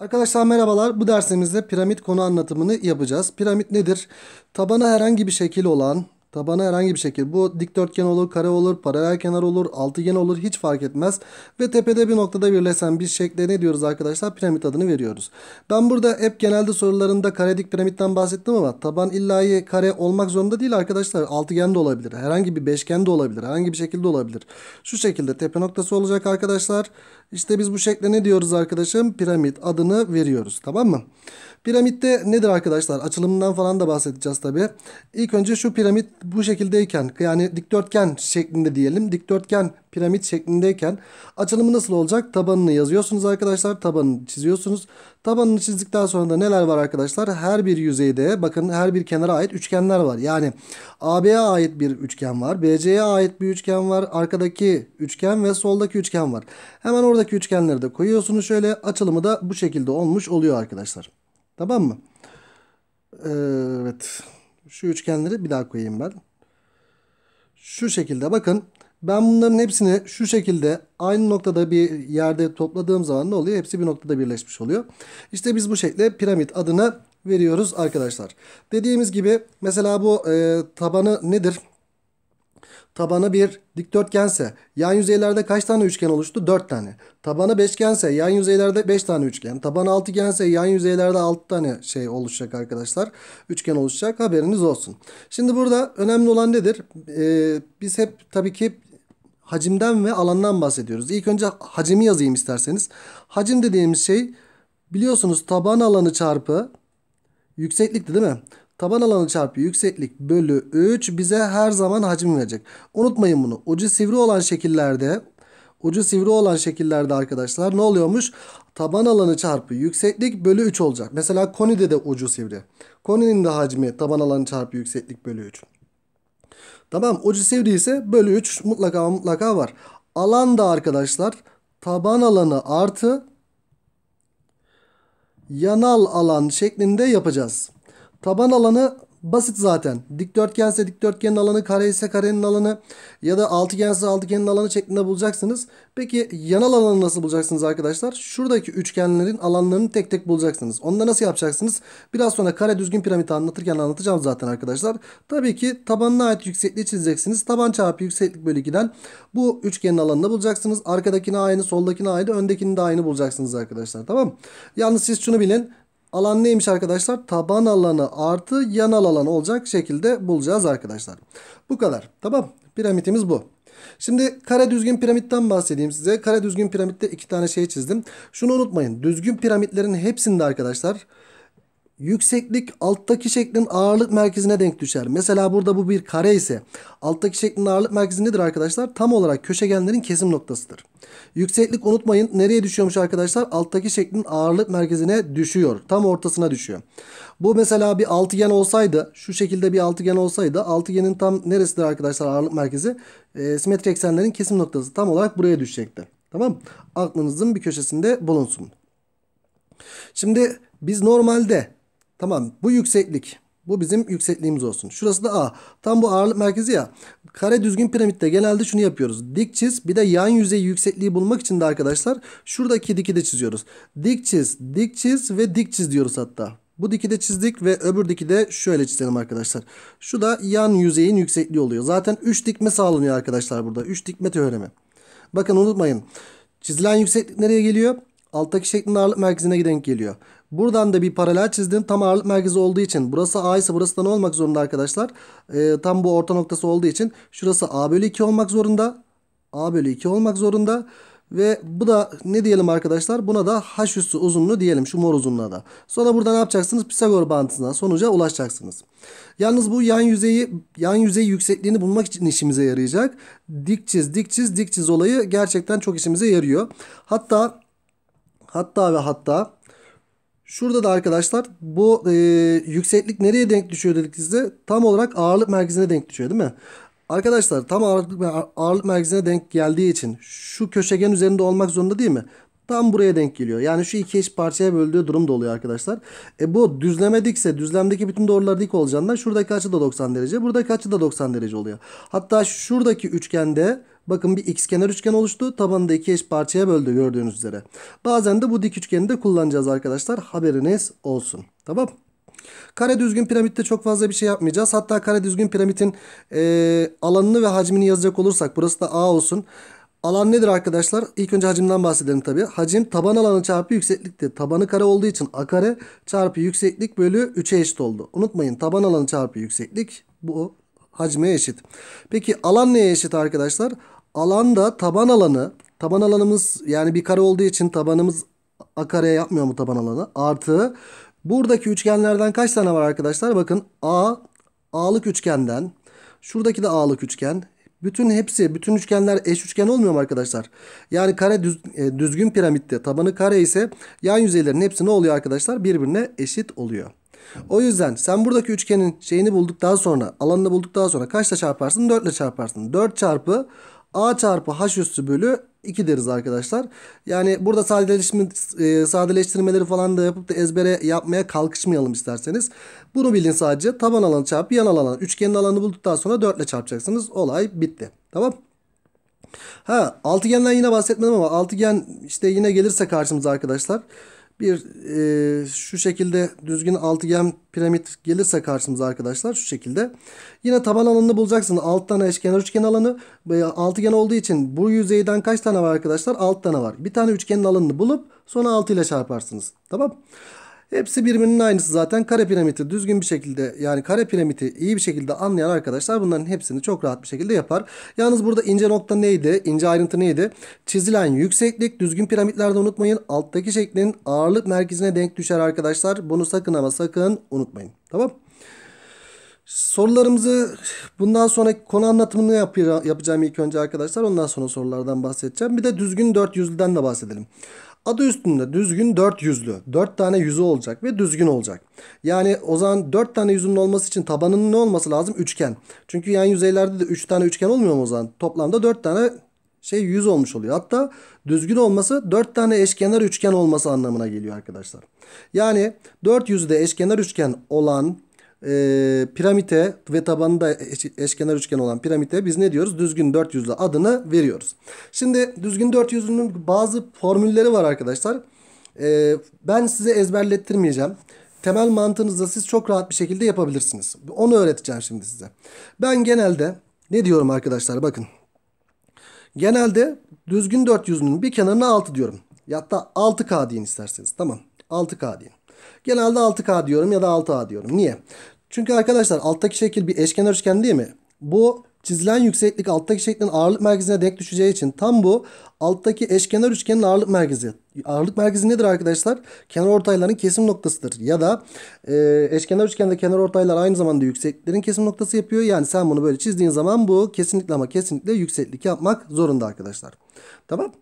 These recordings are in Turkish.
Arkadaşlar merhabalar. Bu dersimizde piramit konu anlatımını yapacağız. Piramit nedir? Tabana herhangi bir şekil olan Tabanı herhangi bir şekil. Bu dikdörtgen olur, kare olur, paralel kenar olur, altıgen olur hiç fark etmez. Ve tepede bir noktada birleşen bir şekle ne diyoruz arkadaşlar? Piramit adını veriyoruz. Ben burada hep genelde sorularında kare dik piramitten bahsettim ama taban illahi kare olmak zorunda değil arkadaşlar. Altıgen de olabilir. Herhangi bir beşgen de olabilir. Herhangi bir şekilde olabilir. Şu şekilde tepe noktası olacak arkadaşlar. İşte biz bu şekle ne diyoruz arkadaşım? Piramit adını veriyoruz. Tamam mı? Piramitte nedir arkadaşlar? Açılımından falan da bahsedeceğiz tabi. İlk önce şu piramit bu şekildeyken yani dikdörtgen şeklinde diyelim. Dikdörtgen piramit şeklindeyken açılımı nasıl olacak? Tabanını yazıyorsunuz arkadaşlar. Tabanını çiziyorsunuz. Tabanını çizdikten sonra da neler var arkadaşlar? Her bir yüzeyde bakın her bir kenara ait üçgenler var. Yani AB'ye ait bir üçgen var. BC'ye ait bir üçgen var. Arkadaki üçgen ve soldaki üçgen var. Hemen oradaki üçgenleri de koyuyorsunuz. Şöyle açılımı da bu şekilde olmuş oluyor arkadaşlar. Tamam mı? Ee, evet. Şu üçgenleri bir daha koyayım ben. Şu şekilde bakın. Ben bunların hepsini şu şekilde aynı noktada bir yerde topladığım zaman ne oluyor? Hepsi bir noktada birleşmiş oluyor. İşte biz bu şekilde piramit adını veriyoruz arkadaşlar. Dediğimiz gibi mesela bu e, tabanı nedir? tabanı bir dikdörtgense yan yüzeylerde kaç tane üçgen oluştu? 4 tane. Tabanı beşgense yan yüzeylerde 5 tane üçgen. Tabanı altıgense yan yüzeylerde 6 tane şey oluşacak arkadaşlar. Üçgen oluşacak haberiniz olsun. Şimdi burada önemli olan nedir? Ee, biz hep tabii ki hacimden ve alandan bahsediyoruz. İlk önce hacimi yazayım isterseniz. Hacim dediğimiz şey biliyorsunuz taban alanı çarpı yükseklikti değil mi? Taban alanı çarpı yükseklik bölü 3 bize her zaman hacim verecek. Unutmayın bunu. Ucu sivri olan şekillerde ucu sivri olan şekillerde arkadaşlar ne oluyormuş? Taban alanı çarpı yükseklik bölü 3 olacak. Mesela konide de ucu sivri. Koninin de hacmi taban alanı çarpı yükseklik bölü 3. Tamam ucu sivri ise bölü 3 mutlaka mutlaka var. Alan da arkadaşlar taban alanı artı yanal alan şeklinde yapacağız. Taban alanı basit zaten. Dikdörtgense dikdörtgenin alanı, kare ise karenin alanı ya da altıgense altıgenin alanı şeklinde bulacaksınız. Peki yanal alanı nasıl bulacaksınız arkadaşlar? Şuradaki üçgenlerin alanlarını tek tek bulacaksınız. Onu da nasıl yapacaksınız? Biraz sonra kare düzgün piramidi anlatırken anlatacağım zaten arkadaşlar. Tabii ki tabanına ait yüksekliği çizeceksiniz. Taban çarpı yükseklik bölü 2'den bu üçgenin alanını bulacaksınız. Arkadakine aynı, soldakini aynı, öndekini de aynı bulacaksınız arkadaşlar. Tamam Yalnız siz şunu bilin. Alan neymiş arkadaşlar? Taban alanı artı yanal alan olacak şekilde bulacağız arkadaşlar. Bu kadar. Tamam. Piramitimiz bu. Şimdi kare düzgün piramitten bahsedeyim size. Kare düzgün piramitte iki tane şey çizdim. Şunu unutmayın. Düzgün piramitlerin hepsinde arkadaşlar yükseklik alttaki şeklin ağırlık merkezine denk düşer. Mesela burada bu bir kare ise alttaki şeklin ağırlık merkezi nedir arkadaşlar? Tam olarak köşegenlerin kesim noktasıdır. Yükseklik unutmayın nereye düşüyormuş arkadaşlar? Alttaki şeklin ağırlık merkezine düşüyor. Tam ortasına düşüyor. Bu mesela bir altıgen olsaydı şu şekilde bir altıgen olsaydı altıgenin tam neresidir arkadaşlar ağırlık merkezi? E, ee, simetri eksenlerin kesim noktası tam olarak buraya düşecekti. Tamam Aklınızın bir köşesinde bulunsun. Şimdi biz normalde Tamam bu yükseklik. Bu bizim yüksekliğimiz olsun. Şurası da A. Tam bu ağırlık merkezi ya. Kare düzgün piramitte genelde şunu yapıyoruz. Dik çiz bir de yan yüzey yüksekliği bulmak için de arkadaşlar şuradaki dikide de çiziyoruz. Dik çiz, dik çiz ve dik çiz diyoruz hatta. Bu dikide çizdik ve öbür dikide şöyle çizelim arkadaşlar. Şu da yan yüzeyin yüksekliği oluyor. Zaten 3 dikme sağlanıyor arkadaşlar burada. 3 dikme teoremi. Bakın unutmayın. Çizilen yükseklik nereye geliyor? Alttaki şeklin ağırlık merkezine denk geliyor. Buradan da bir paralel çizdim. Tam ağırlık merkezi olduğu için burası A ise burası da ne olmak zorunda arkadaşlar? E, tam bu orta noktası olduğu için şurası A bölü 2 olmak zorunda. A bölü 2 olmak zorunda. Ve bu da ne diyelim arkadaşlar? Buna da H üssü uzunluğu diyelim şu mor uzunluğuna da. Sonra burada ne yapacaksınız? Pisagor bağıntısına sonuca ulaşacaksınız. Yalnız bu yan yüzeyi yan yüzey yüksekliğini bulmak için işimize yarayacak. Dik çiz, dik çiz, dik çiz olayı gerçekten çok işimize yarıyor. Hatta hatta ve hatta Şurada da arkadaşlar bu e, yükseklik nereye denk düşüyor dedik size. Tam olarak ağırlık merkezine denk düşüyor değil mi? Arkadaşlar tam ağırlık, ağırlık merkezine denk geldiği için şu köşegen üzerinde olmak zorunda değil mi? Tam buraya denk geliyor. Yani şu iki eş parçaya böldüğü durum da oluyor arkadaşlar. E bu düzleme dikse düzlemdeki bütün doğrular dik olacağından şuradaki açı da 90 derece. Buradaki açı da 90 derece oluyor. Hatta şuradaki üçgende Bakın bir x kenar üçgen oluştu. Tabanı da iki eş parçaya böldü gördüğünüz üzere. Bazen de bu dik üçgeni de kullanacağız arkadaşlar. Haberiniz olsun. Tamam Kare düzgün piramitte çok fazla bir şey yapmayacağız. Hatta kare düzgün piramitin e, alanını ve hacmini yazacak olursak burası da A olsun. Alan nedir arkadaşlar? İlk önce hacimden bahsedelim tabi. Hacim taban alanı çarpı yükseklikti. Tabanı kare olduğu için a kare çarpı yükseklik bölü 3'e eşit oldu. Unutmayın taban alanı çarpı yükseklik bu hacme eşit. Peki alan neye eşit arkadaşlar? alanda taban alanı taban alanımız yani bir kare olduğu için tabanımız a kareye yapmıyor mu taban alanı? Artı buradaki üçgenlerden kaç tane var arkadaşlar? Bakın A A'lık üçgenden şuradaki de A'lık üçgen bütün hepsi, bütün üçgenler eş üçgen olmuyor mu arkadaşlar? Yani kare düz, e, düzgün piramitte tabanı kare ise yan yüzeylerin hepsi ne oluyor arkadaşlar? Birbirine eşit oluyor. O yüzden sen buradaki üçgenin şeyini bulduktan sonra, alanını bulduktan sonra kaçla çarparsın? 4 ile çarparsın. 4 çarpı a çarpı h üssü bölü 2 deriz arkadaşlar. Yani burada sadeleştirme, e, sadeleştirmeleri falan da yapıp da ezbere yapmaya kalkışmayalım isterseniz. Bunu bilin sadece. Taban alanı çarpı yan alanı. Üçgenin alanını bulduktan sonra 4 ile çarpacaksınız. Olay bitti. Tamam Ha altıgenden yine bahsetmedim ama altıgen işte yine gelirse karşımıza arkadaşlar. Arkadaşlar bir e, şu şekilde düzgün altıgen piramit gelirse karşımıza arkadaşlar şu şekilde. Yine taban alanını bulacaksın. 6 tane eşkenar üçgen alanı. E, altıgen olduğu için bu yüzeyden kaç tane var arkadaşlar? 6 tane var. Bir tane üçgenin alanını bulup sonra 6 ile çarparsınız. Tamam. Hepsi birbirinin aynısı zaten. Kare piramidi düzgün bir şekilde yani kare piramidi iyi bir şekilde anlayan arkadaşlar bunların hepsini çok rahat bir şekilde yapar. Yalnız burada ince nokta neydi? İnce ayrıntı neydi? Çizilen yükseklik düzgün piramitlerde unutmayın. Alttaki şeklin ağırlık merkezine denk düşer arkadaşlar. Bunu sakın ama sakın unutmayın. Tamam Sorularımızı bundan sonraki konu anlatımını yapacağım ilk önce arkadaşlar. Ondan sonra sorulardan bahsedeceğim. Bir de düzgün dört yüzlüden de bahsedelim. Adı üstünde düzgün dört yüzlü. dört tane yüzü olacak ve düzgün olacak. Yani o zaman dört tane yüzünün olması için tabanının ne olması lazım? Üçgen. Çünkü yan yüzeylerde de 3 tane üçgen olmuyor mu o zaman? Toplamda dört tane şey yüz olmuş oluyor. Hatta düzgün olması dört tane eşkenar üçgen olması anlamına geliyor arkadaşlar. Yani 4 yüzde eşkenar üçgen olan e, piramite ve tabanında eş, eşkenar üçgen olan piramite biz ne diyoruz? Düzgün 400'lü adını veriyoruz. Şimdi düzgün 400'lünün bazı formülleri var arkadaşlar. E, ben size ezberlettirmeyeceğim. Temel mantığınızda siz çok rahat bir şekilde yapabilirsiniz. Onu öğreteceğim şimdi size. Ben genelde ne diyorum arkadaşlar bakın. Genelde düzgün 400'lünün bir kenarına 6 diyorum. Hatta 6K deyin isterseniz. Tamam. 6K deyin. Genelde 6K diyorum ya da 6A diyorum. Niye? Çünkü arkadaşlar alttaki şekil bir eşkenar üçgen değil mi? Bu çizilen yükseklik alttaki şeklin ağırlık merkezine denk düşeceği için tam bu alttaki eşkenar üçgenin ağırlık merkezi. Ağırlık merkezi nedir arkadaşlar? Kenar ortayların kesim noktasıdır. Ya da e, eşkenar üçgende kenar ortaylar aynı zamanda yüksekliklerin kesim noktası yapıyor. Yani sen bunu böyle çizdiğin zaman bu kesinlikle ama kesinlikle yükseklik yapmak zorunda arkadaşlar. Tamam.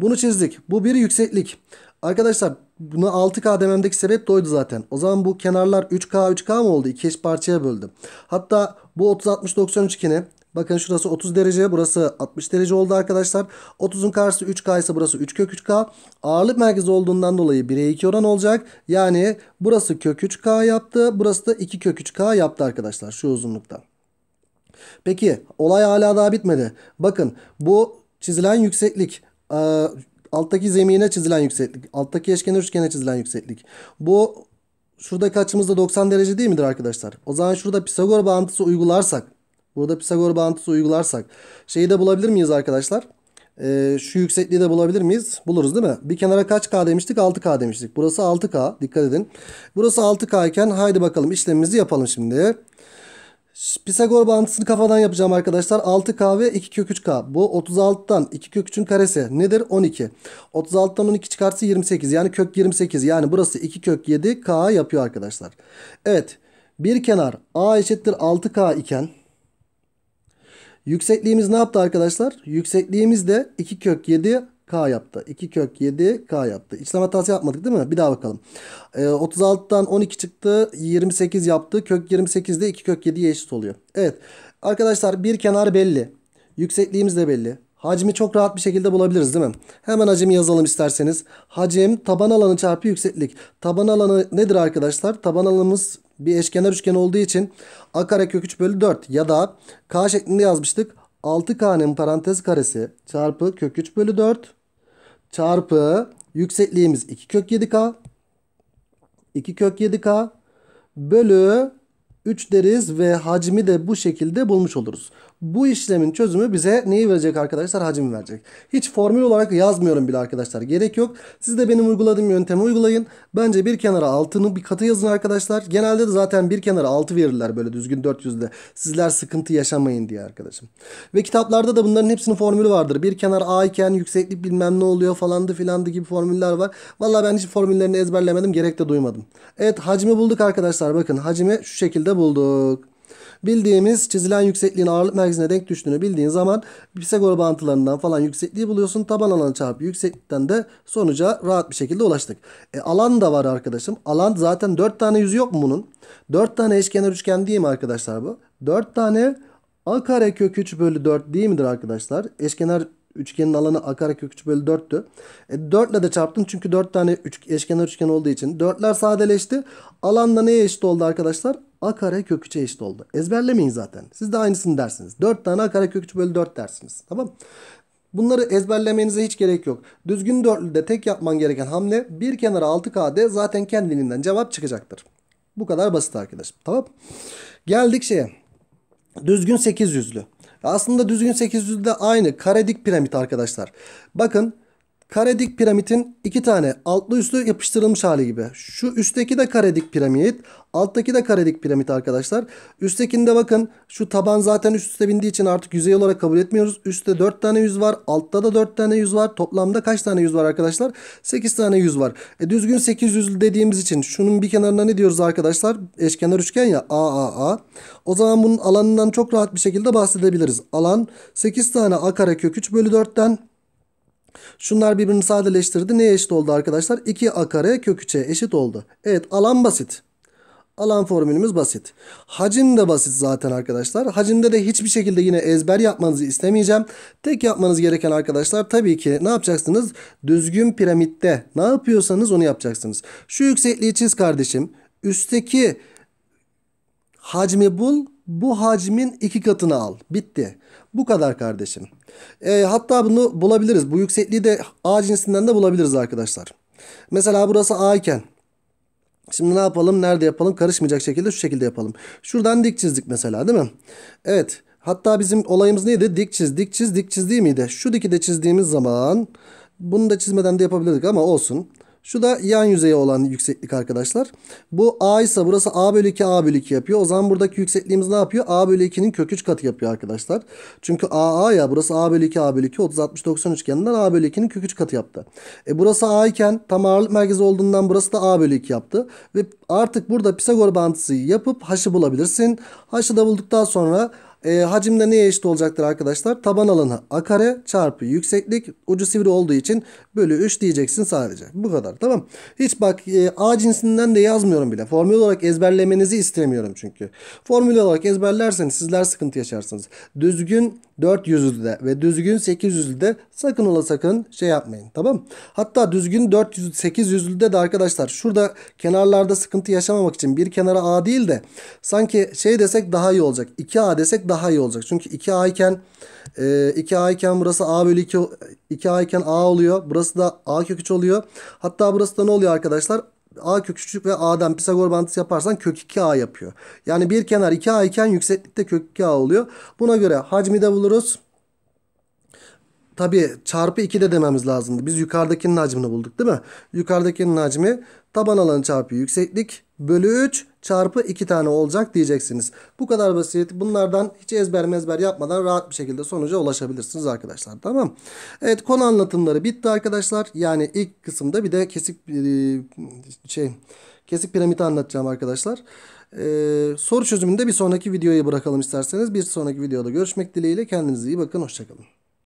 Bunu çizdik. Bu bir yükseklik. Arkadaşlar buna 6K dememdeki sebep de oydu zaten. O zaman bu kenarlar 3K 3K mı oldu? İki eş parçaya böldüm. Hatta bu 30 60 90 üçgeni Bakın şurası 30 derece burası 60 derece oldu arkadaşlar. 30'un karşısı 3K ise burası 3 kök 3K. Ağırlık merkezi olduğundan dolayı 1'e 2 oran olacak. Yani burası kök 3K yaptı. Burası da 2 kök 3K yaptı arkadaşlar şu uzunlukta. Peki olay hala daha bitmedi. Bakın bu çizilen yükseklik alttaki zemine çizilen yükseklik. Alttaki eşkenar üçgene çizilen yükseklik. Bu şuradaki açımızda 90 derece değil midir arkadaşlar? O zaman şurada Pisagor bağıntısı uygularsak. Burada Pisagor bağıntısı uygularsak. Şeyi de bulabilir miyiz arkadaşlar? Ee, şu yüksekliği de bulabilir miyiz? Buluruz değil mi? Bir kenara kaç K demiştik? 6K demiştik. Burası 6K. Dikkat edin. Burası 6K iken haydi bakalım işlemimizi yapalım şimdi. Şimdi. Pisagor bağıntısını kafadan yapacağım arkadaşlar. 6K ve 2 kök 3K. Bu 36'tan 2 kök 3'ün karesi nedir? 12. 36'tan 12 çıkarsa 28. Yani kök 28. Yani burası 2 kök 7K yapıyor arkadaşlar. Evet. Bir kenar A eşittir 6K iken yüksekliğimiz ne yaptı arkadaşlar? Yüksekliğimiz de 2 kök 7 K yaptı. 2 kök 7 K yaptı. İşlem hatası yapmadık değil mi? Bir daha bakalım. Ee, 36'dan 12 çıktı. 28 yaptı. Kök 28 de 2 kök 7'ye eşit oluyor. Evet. Arkadaşlar bir kenar belli. Yüksekliğimiz de belli. Hacmi çok rahat bir şekilde bulabiliriz değil mi? Hemen hacmi yazalım isterseniz. Hacim taban alanı çarpı yükseklik. Taban alanı nedir arkadaşlar? Taban alanımız bir eşkenar üçgen olduğu için a kare kök 3 bölü 4 ya da k şeklinde yazmıştık. 6k'nın parantez karesi çarpı kök 3 bölü 4 çarpı yüksekliğimiz 2 kök 7k 2 kök 7k bölü 3 deriz ve hacmi de bu şekilde bulmuş oluruz. Bu işlemin çözümü bize neyi verecek arkadaşlar? Hacim verecek. Hiç formül olarak yazmıyorum bile arkadaşlar. Gerek yok. Siz de benim uyguladığım yöntemi uygulayın. Bence bir kenara altını bir katı yazın arkadaşlar. Genelde de zaten bir kenara altı verirler böyle düzgün 400'de. Sizler sıkıntı yaşamayın diye arkadaşım. Ve kitaplarda da bunların hepsinin formülü vardır. Bir kenar A iken yükseklik bilmem ne oluyor falandı filandı gibi formüller var. Valla ben hiç formüllerini ezberlemedim. Gerek de duymadım. Evet hacmi bulduk arkadaşlar. Bakın hacmi şu şekilde bulduk. Bildiğimiz çizilen yüksekliğin ağırlık merkezine denk düştüğünü bildiğin zaman Pisagor bağıntılarından falan yüksekliği buluyorsun. Taban alanı çarpı yükseklikten de sonuca rahat bir şekilde ulaştık. E, alan da var arkadaşım. Alan zaten 4 tane yüzü yok mu bunun? 4 tane eşkenar üçgen değil mi arkadaşlar bu? 4 tane a kare kök 3 bölü 4 değil midir arkadaşlar? Eşkenar üçgenin alanı a kare kök 3 bölü 4'tü. E, 4 ile de çarptım çünkü 4 tane üç, eşkenar üçgen olduğu için. 4'ler sadeleşti. Alan da neye eşit oldu arkadaşlar? a kare kök 3'e eşit oldu. Ezberlemeyin zaten. Siz de aynısını dersiniz. 4 tane a kare kök 3 bölü 4 dersiniz. Tamam Bunları ezberlemenize hiç gerek yok. Düzgün dörtlüde tek yapman gereken hamle bir kenara 6KD zaten kendiliğinden cevap çıkacaktır. Bu kadar basit arkadaşım. Tamam Geldik şeye. Düzgün 800'lü. Aslında düzgün 800'lü de aynı kare dik piramit arkadaşlar. Bakın karedik piramitin iki tane altlı üstü yapıştırılmış hali gibi. Şu üstteki de karedik piramit. Alttaki de karedik piramit arkadaşlar. Üsttekinde bakın şu taban zaten üst üste bindiği için artık yüzey olarak kabul etmiyoruz. Üstte 4 tane yüz var. Altta da 4 tane yüz var. Toplamda kaç tane yüz var arkadaşlar? 8 tane yüz var. E, düzgün 8 yüzlü dediğimiz için şunun bir kenarına ne diyoruz arkadaşlar? Eşkenar üçgen ya A A A. O zaman bunun alanından çok rahat bir şekilde bahsedebiliriz. Alan 8 tane A kare kök 3 bölü 4'ten Şunlar birbirini sadeleştirdi. Neye eşit oldu arkadaşlar? 2a kare kök 3'e eşit oldu. Evet alan basit. Alan formülümüz basit. Hacim de basit zaten arkadaşlar. Hacimde de hiçbir şekilde yine ezber yapmanızı istemeyeceğim. Tek yapmanız gereken arkadaşlar tabii ki ne yapacaksınız? Düzgün piramitte ne yapıyorsanız onu yapacaksınız. Şu yüksekliği çiz kardeşim. Üstteki hacmi bul bu hacmin iki katını al. Bitti. Bu kadar kardeşim. E, hatta bunu bulabiliriz. Bu yüksekliği de A cinsinden de bulabiliriz arkadaşlar. Mesela burası A iken. Şimdi ne yapalım? Nerede yapalım? Karışmayacak şekilde şu şekilde yapalım. Şuradan dik çizdik mesela değil mi? Evet. Hatta bizim olayımız neydi? Dik çiz, dik çiz, dik çiz değil miydi? Şu diki de çizdiğimiz zaman bunu da çizmeden de yapabilirdik ama olsun. Şu da yan yüzeye olan yükseklik arkadaşlar. Bu A ise burası A bölü 2 A bölü 2 yapıyor. O zaman buradaki yüksekliğimiz ne yapıyor? A bölü 2'nin kök 3 katı yapıyor arkadaşlar. Çünkü A A ya burası A bölü 2 A bölü 2 30 60 90 üçgeninden A bölü 2'nin kök 3 katı yaptı. E burası A iken tam ağırlık merkezi olduğundan burası da A bölü 2 yaptı. Ve artık burada Pisagor bantısı yapıp haşı bulabilirsin. Haşı da bulduktan sonra e, ee, hacim neye eşit olacaktır arkadaşlar? Taban alanı a kare çarpı yükseklik ucu sivri olduğu için bölü 3 diyeceksin sadece. Bu kadar tamam. Hiç bak e, a cinsinden de yazmıyorum bile. Formül olarak ezberlemenizi istemiyorum çünkü. Formül olarak ezberlerseniz sizler sıkıntı yaşarsınız. Düzgün 400'lü ve düzgün 800'lü de sakın ola sakın şey yapmayın. Tamam Hatta düzgün 400 800'lü de arkadaşlar şurada kenarlarda sıkıntı yaşamamak için bir kenara A değil de sanki şey desek daha iyi olacak. 2A desek daha iyi olacak. Çünkü 2A iken 2A e, iken burası A bölü 2 2A iken A oluyor. Burası da A kök 3 oluyor. Hatta burası da ne oluyor arkadaşlar? a kök 3'lük ve a'dan Pisagor bantısı yaparsan kök 2a yapıyor. Yani bir kenar 2a iken yükseklikte kök 2a oluyor. Buna göre hacmi de buluruz. Tabi çarpı 2 de dememiz lazımdı. Biz yukarıdakinin hacmini bulduk değil mi? Yukarıdakinin hacmi taban alanı çarpı yükseklik bölü 3 çarpı 2 tane olacak diyeceksiniz. Bu kadar basit. Bunlardan hiç ezber mezber yapmadan rahat bir şekilde sonuca ulaşabilirsiniz arkadaşlar. Tamam. Evet konu anlatımları bitti arkadaşlar. Yani ilk kısımda bir de kesik e, şey kesik piramidi anlatacağım arkadaşlar. Ee, soru çözümünde bir sonraki videoyu bırakalım isterseniz. Bir sonraki videoda görüşmek dileğiyle. Kendinize iyi bakın. Hoşçakalın.